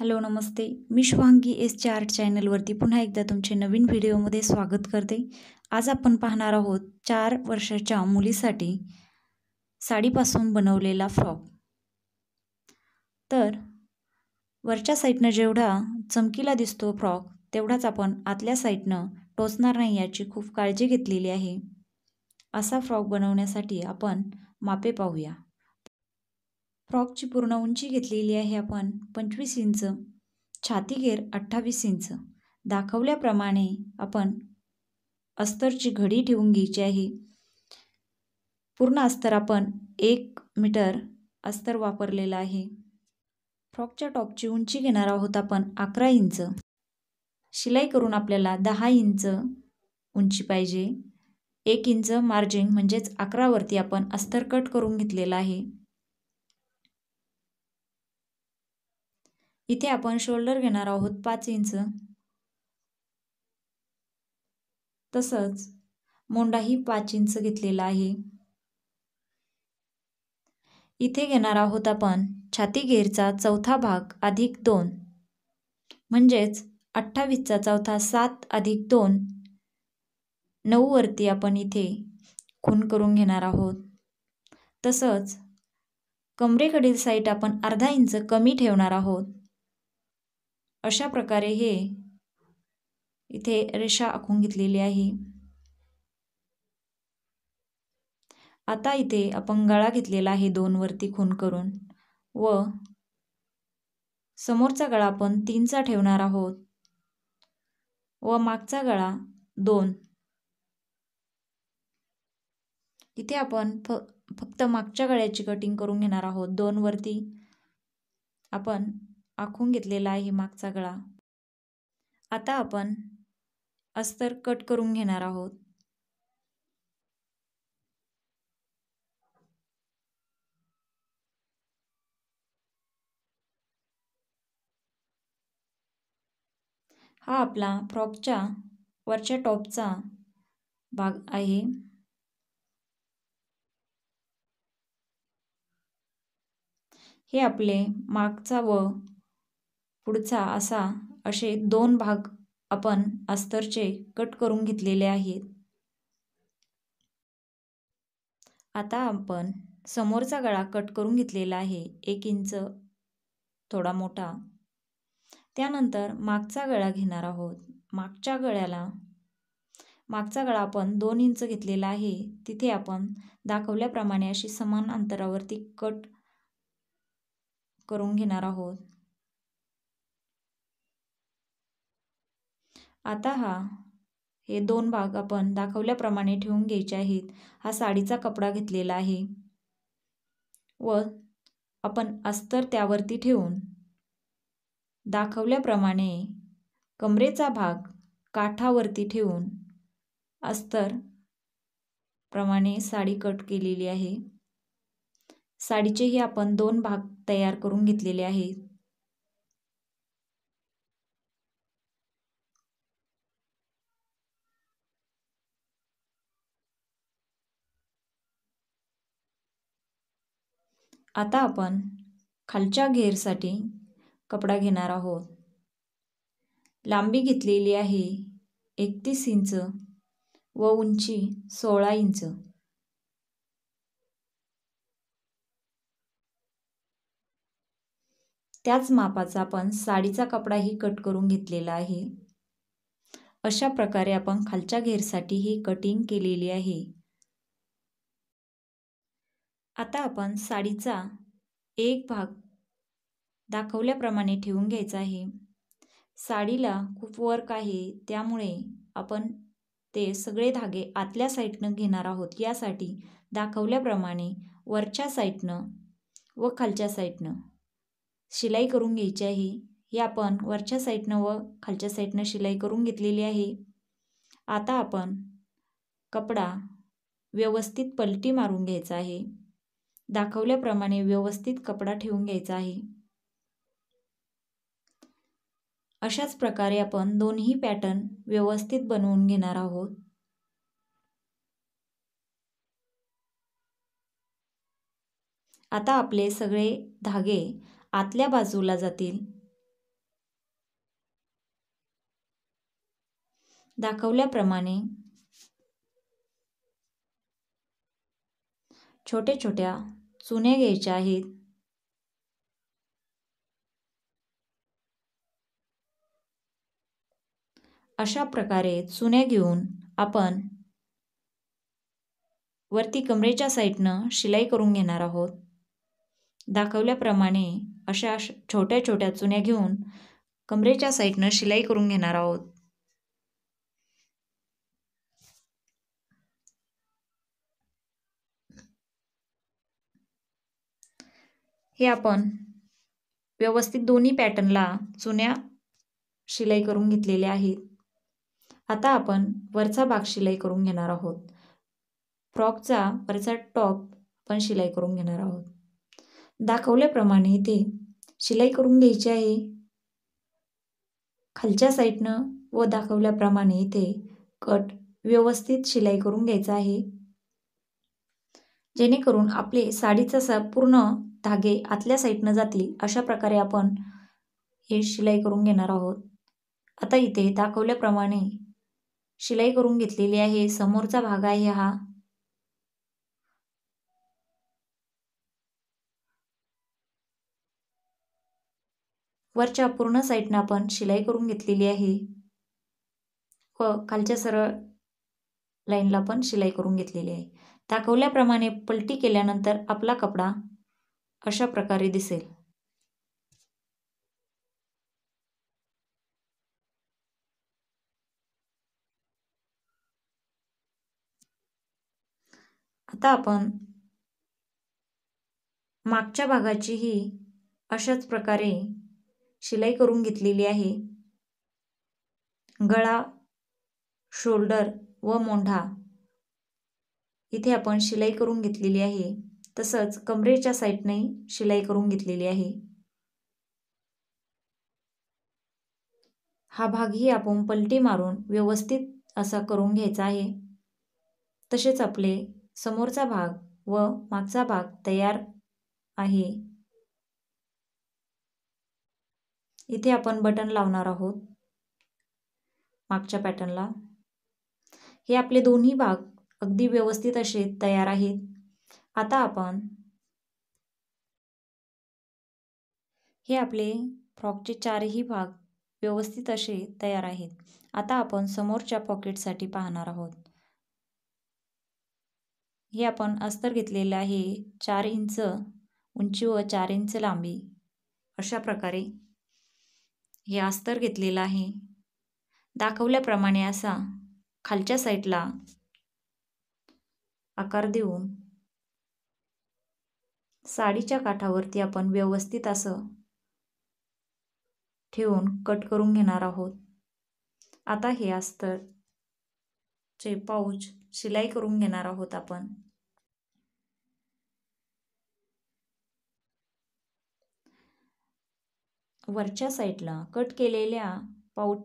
hello नमस्ते मी Shivangi S चे आर्ट चॅनलवरती पुन्हा एकदा तुमचे नवीन व्हिडिओमध्ये स्वागत करते आज आपण पाहणार आहोत चार वर्षाच्या मुलीसाठी साडीपासून बनवलेला फ्रॉक तर वरच्या साईडनं जेवढा चमकीला दिसतो फ्रॉक तेवढाच आपण आतल्या साईटनं टोचणार नाही याची खूप काळजी घेतलेली आहे असा फ्रॉक बनवण्यासाठी आपण मापे पाहूया फ्रॉकची पूर्ण उंची घेतलेली आहे आपण पंचवीस इंच छातीघेर अठ्ठावीस इंच दाखवल्याप्रमाणे आपण अस्तरची घडी ठेवून घ्यायची आहे पूर्ण अस्तर आपण एक मीटर अस्तर वापरलेलं आहे फ्रॉकच्या टॉपची उंची घेणार आहोत आपण अकरा इंच शिलाई करून आपल्याला दहा इंच उंची पाहिजे एक इंच मार्जिन म्हणजेच अकरावरती आपण अस्तर कट करून घेतलेला आहे इथे आपण शोल्डर घेणार आहोत पाच इंच तसंच मोंडाही पाच इंच घेतलेला आहे इथे घेणार आहोत आपण छाती घेरचा चौथा भाग अधिक दोन म्हणजेच अठ्ठावीसचा चौथा सात अधिक दोन नऊवरती आपण इथे खून करून घेणार आहोत तसंच कमरेकडील साईट आपण अर्धा इंच कमी ठेवणार आहोत अशा प्रकारे हे इथे रेषा आखून घेतलेली आहे आता इथे आपण गळा घेतलेला आहे दोन वरती खून करून व समोरचा गळा आपण तीनचा ठेवणार आहोत व मागचा गळा दोन इथे आपण फक्त मागच्या गळ्याची कटिंग करून घेणार आहोत दोन वरती आपण आखून घेतलेला आहे मागचा गळा आता आपण अस्तर कट करून घेणार आहोत हा आपला फ्रॉकच्या वरच्या टॉपचा भाग आहे हे आपले मागचा व पुढचा असा असे दोन भाग आपण अस्तरचे कट करून घेतलेले आहेत आता आपण समोरचा गळा कट करून घेतलेला आहे एक इंच थोडा मोठा त्यानंतर मागचा गळा घेणार आहोत मागच्या गळ्याला मागचा गळा आपण दोन इंच घेतलेला आहे तिथे आपण दाखवल्याप्रमाणे अशी समान अंतरावरती कट करून घेणार आहोत आता हा हे दोन भाग आपण दाखवल्याप्रमाणे ठेवून घ्यायचे आहेत हा साडीचा कपडा घेतलेला आहे व आपण अस्तर त्यावरती ठेवून दाखवल्याप्रमाणे कमरेचा भाग काठावरती ठेवून अस्तर प्रमाणे साडी कट केलेली आहे साडीचेही आपण दोन भाग तयार करून घेतलेले आहेत आता आपण खालच्या घेरसाठी कपडा घेणार आहोत लांबी घेतलेली आहे एकतीस इंच व उंची सोळा इंच त्याच मापाचा आपण साडीचा कपडाही कट करून घेतलेला आहे अशा प्रकारे आपण खालच्या घेरसाठी ही कटिंग केलेली आहे आता आपण साडीचा एक भाग दाखवल्याप्रमाणे ठेवून घ्यायचा आहे साडीला खूप वर्क आहे त्यामुळे आपण ते सगळे धागे आतल्या साईडनं घेणार आहोत यासाठी दाखवल्याप्रमाणे वरच्या साईडनं व खालच्या साईडनं शिलाई करून घ्यायची आहे हे आपण वरच्या साईडनं व खालच्या साईडनं शिलाई करून घेतलेली आहे आता आपण कपडा व्यवस्थित पलटी मारून घ्यायचा आहे दाखवल्याप्रमाणे व्यवस्थित कपडा ठेवून घ्यायचा आहे अशाच प्रकारे आपण दोन्ही पॅटर्न व्यवस्थित बनवून घेणार आहोत आता आपले सगळे धागे आतल्या बाजूला जातील दाखवल्याप्रमाणे छोट्या छोट्या चुन्या घ्यायच्या आहेत अशा प्रकारे चुन्या घेऊन आपण वरती कमरेच्या साईडनं शिलाई करून घेणार आहोत दाखवल्याप्रमाणे अशा छोट्या छोट्या चुन्या घेऊन कमरेच्या साईडनं शिलाई करून घेणार आहोत हे आपण व्यवस्थित दोन्ही पॅटर्नला जुन्या शिलाई करून घेतलेल्या आहेत आता आपण वरचा भाग शिलाई करून घेणार आहोत फ्रॉकचा वरचा टॉप आपण शिलाई करून घेणार आहोत दाखवल्याप्रमाणे इथे शिलाई करून घ्यायची आहे खालच्या साईडनं व दाखवल्याप्रमाणे इथे कट व्यवस्थित शिलाई करून घ्यायचा आहे जेणेकरून आपले साडीचा सा पूर्ण धागे आतल्या साईडनं जातील अशा प्रकारे आपण हे शिलाई करून घेणार आहोत आता इथे दाखवल्याप्रमाणे शिलाई करून घेतलेली आहे समोरचा भाग आहे हा वरच्या पूर्ण साईडनं आपण शिलाई करून घेतलेली आहे व खालच्या सरळ लाईनला पण शिलाई करून घेतलेली आहे दाखवल्याप्रमाणे पलटी केल्यानंतर आपला कपडा अशा प्रकारे दिसेल आता आपण मागच्या भागाची ही अशाच प्रकारे शिलाई करून घेतलेली आहे गळा शोल्डर व मोंढा इथे आपण शिलाई करून घेतलेली आहे तसंच कमरेच्या साईडने शिलाई करून घेतलेली आहे हा भागही आपण पलटी मारून व्यवस्थित असा करून घ्यायचा आहे तसेच आपले समोरचा भाग व मागचा भाग तयार आहे इथे आपण बटन लावणार आहोत मागच्या पॅटर्नला हे आपले दोन्ही भाग अगदी व्यवस्थित असे तयार आहेत आता आपण हे आपले फ्रॉकचे चारही भाग व्यवस्थित असे तयार आहेत आता आपण समोरच्या पॉकेटसाठी पाहणार आहोत हे आपण अस्तर घेतलेलं आहे चार इंच उंची व चार इंच लांबी अशा प्रकारे हे अस्तर घेतलेलं आहे दाखवल्याप्रमाणे असा खालच्या साईडला आकार देऊन साडीच्या काठावरती आपण व्यवस्थित असं ठेवून कट करून घेणार आहोत आता हे चे पाऊच शिलाई करून घेणार आहोत आपण वरच्या साईडला कट केलेल्या पाऊच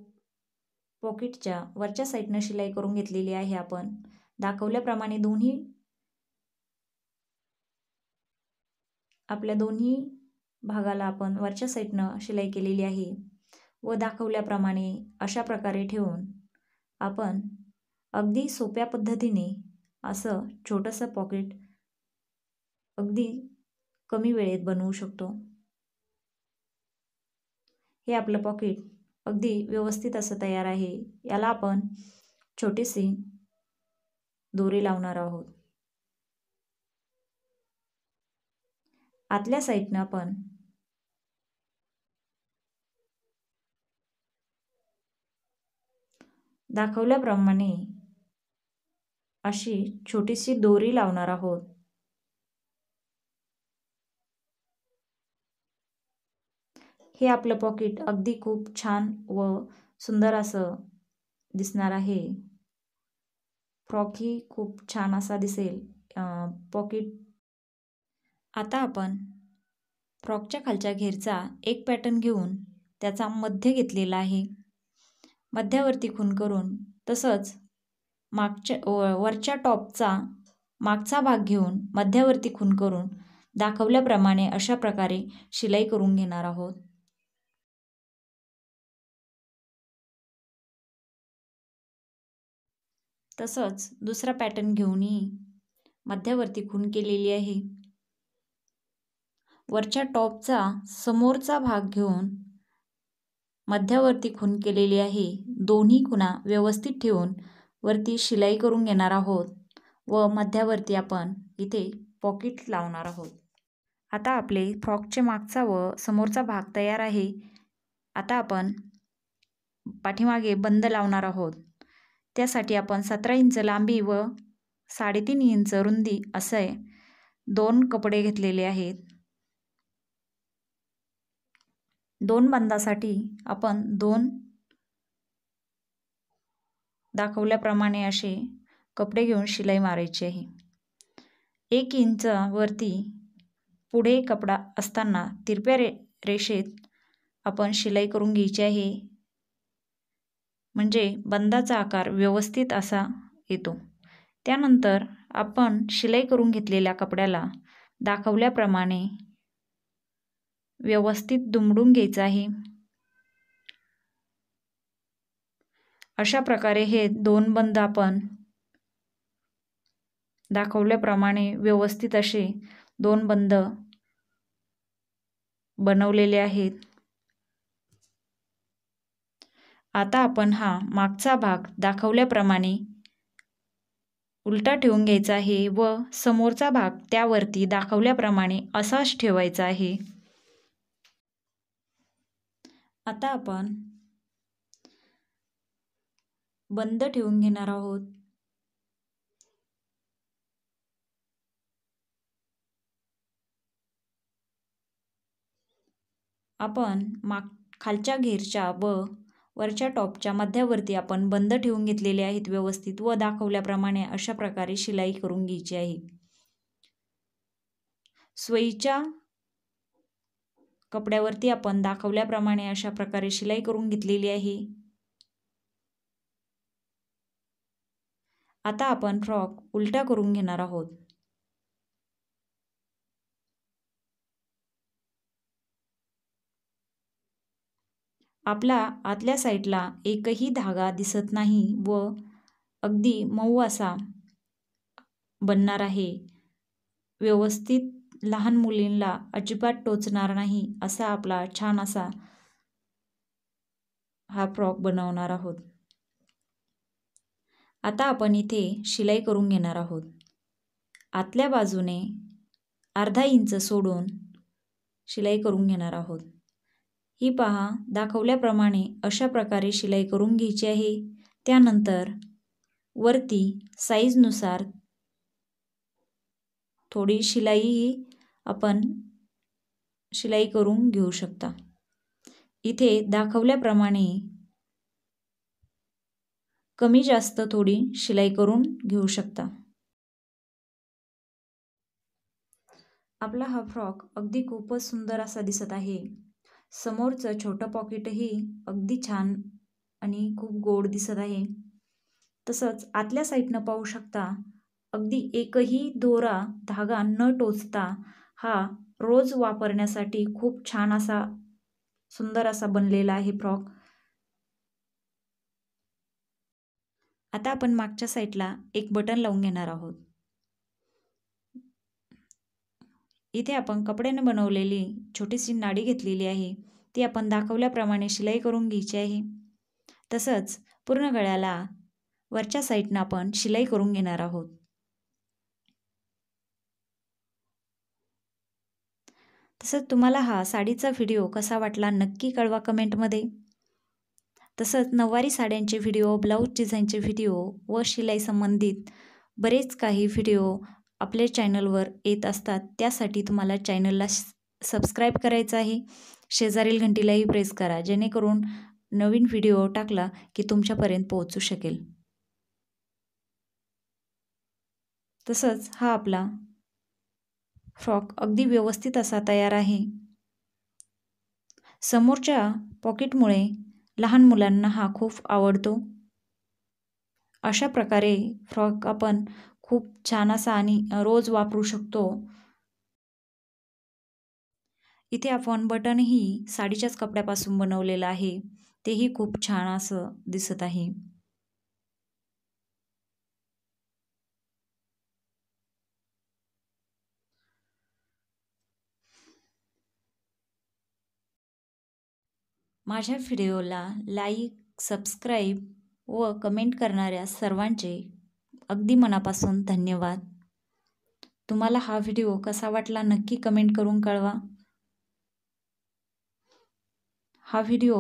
पॉकेटच्या वरच्या साईडनं शिलाई करून घेतलेली आहे आपण दाखवल्याप्रमाणे दोन्ही आपल्या दोन्ही भागाला आपण वरच्या साईडनं शिलाई केलेली आहे व दाखवल्याप्रमाणे अशा प्रकारे ठेवून आपण अगदी सोप्या पद्धतीने असं छोटंसं पॉकेट अगदी कमी वेळेत बनवू शकतो हे आपलं पॉकेट अगदी व्यवस्थित असं तयार आहे याला आपण छोटीशी दोरी लावणार आहोत आतल्या साईडनं आपण दाखवल्याप्रमाणे अशी छोटीशी दोरी लावणार आहोत हे आपलं पॉकेट अगदी खूप छान व सुंदर असं दिसणार आहे फ्रॉक ही खूप छान असा दिसेल पॉकीट आता आपण फ्रॉकच्या खालच्या घेरचा एक पॅटर्न घेऊन त्याचा मध्य घेतलेला आहे मध्यावरती खून करून तसंच मागच्या वरच्या टॉपचा मागचा भाग घेऊन मध्यावरती खून करून दाखवल्याप्रमाणे अशा प्रकारे शिलाई करून घेणार आहोत तसंच दुसरा पॅटर्न घेऊनही मध्यावरती खून केलेली आहे वरच्या टॉपचा समोरचा भाग घेऊन मध्यावरती खून केलेली आहे दोन्ही खुणा व्यवस्थित ठेवून वरती शिलाई करून घेणार आहोत व मध्यावरती आपण इथे पॉकेट लावणार आहोत आता आपले फ्रॉकचे मागचा व समोरचा भाग तयार आहे आता आपण पाठीमागे बंद लावणार आहोत त्यासाठी आपण सतरा इंच लांबी व साडेतीन इंच रुंदी असे दोन कपडे घेतलेले आहेत दोन बंदासाठी आपण दोन दाखवल्याप्रमाणे असे कपडे घेऊन शिलाई मारायची आहे एक वरती पुढे कपडा असताना तिरप्या रे रेषेत आपण शिलाई करून घ्यायची आहे म्हणजे बंदाचा आकार व्यवस्थित असा येतो त्यानंतर आपण शिलाई करून घेतलेल्या कपड्याला दाखवल्याप्रमाणे व्यवस्थित दुमडून घ्यायचं आहे अशा प्रकारे हे दोन बंद आपण दाखवल्याप्रमाणे व्यवस्थित असे दोन बंद बनवलेले आहेत आता आपण हा मागचा भाग दाखवल्याप्रमाणे उलटा ठेवून घ्यायचा आहे व समोरचा भाग त्यावरती दाखवल्याप्रमाणे असाच ठेवायचा आहे आता आपण बंद ठेवून घेणार आहोत आपण माग खालच्या घेरच्या व वरच्या टॉपच्या मध्यावरती आपण बंद ठेवून घेतलेले आहेत व्यवस्थित व दाखवल्याप्रमाणे अशा प्रकारे शिलाई करून घ्यायची आहे सोयीच्या कपड्यावरती आपण दाखवल्याप्रमाणे अशा प्रकारे शिलाई करून घेतलेली आहे आता आपण फ्रॉक उलटा करून घेणार आहोत आपला आतल्या साईडला एकही धागा दिसत नाही व अगदी मऊ असा बनणार आहे व्यवस्थित लहान मुलींना अजिबात टोचणार नाही असा आपला छान असा हा फ्रॉक बनवणार आहोत आता आपण इथे शिलाई करून घेणार आहोत आतल्या बाजूने अर्धा इंच सोडून शिलाई करून घेणार आहोत ही पहा दाखवल्याप्रमाणे अशा प्रकारे शिलाई करून घ्यायची आहे त्यानंतर वरती साईजनुसार थोडी शिलाई आपण शिलाई करून घेऊ शकता इथे दाखवल्याप्रमाणे कमी जास्त थोडी शिलाई करून घेऊ शकता आपला हा फ्रॉक अगदी खूपच सुंदर असा दिसत आहे समोरचं छोटं पॉकेटही अगदी छान आणि खूप गोड दिसत आहे तसंच आतल्या साईडनं पाहू शकता अगदी एकही दोरा धागा न टोचता हा रोज वापरण्यासाठी खूप छान असा सुंदर असा बनलेला आहे फ्रॉक आता आपण मागच्या साईडला एक बटन लावून घेणार आहोत इथे आपण कपड्याने बनवलेली छोटीशी नाडी घेतलेली आहे ती आपण दाखवल्याप्रमाणे शिलाई करून घ्यायची आहे तसंच पूर्ण गळ्याला वरच्या साईडनं आपण शिलाई करून घेणार आहोत तसंच तुम्हाला हा साडीचा व्हिडिओ कसा वाटला नक्की कळवा कमेंटमध्ये तसंच नववारी साड्यांचे व्हिडिओ ब्लाऊज डिझाईनचे व्हिडिओ व शिलाई संबंधित बरेच काही व्हिडिओ आपल्या चॅनलवर येत असतात त्यासाठी तुम्हाला चॅनलला सबस्क्राईब करायचं आहे शेजारील घंटीलाही प्रेस करा जेणेकरून नवीन व्हिडिओ टाकला की तुमच्यापर्यंत पोहोचू शकेल तसंच हा आपला फ्रॉक अगदी व्यवस्थित असा तयार आहे समोरच्या पॉकेटमुळे लहान मुलांना हा खूप आवडतो अशा प्रकारे फ्रॉक आपण खूप छान असा आणि रोज वापरू शकतो इथे आपण बटनही साडीच्याच कपड्यापासून बनवलेलं आहे तेही खूप छान असं दिसत आहे माझ्या व्हिडिओला लाईक सबस्क्राईब व कमेंट करणाऱ्या सर्वांचे अगदी मनापासून धन्यवाद तुम्हाला हा व्हिडिओ कसा वाटला नक्की कमेंट करून कळवा हा व्हिडिओ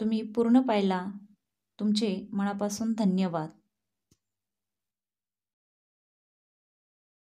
तुम्ही पूर्ण पाहिला तुमचे मनापासून धन्यवाद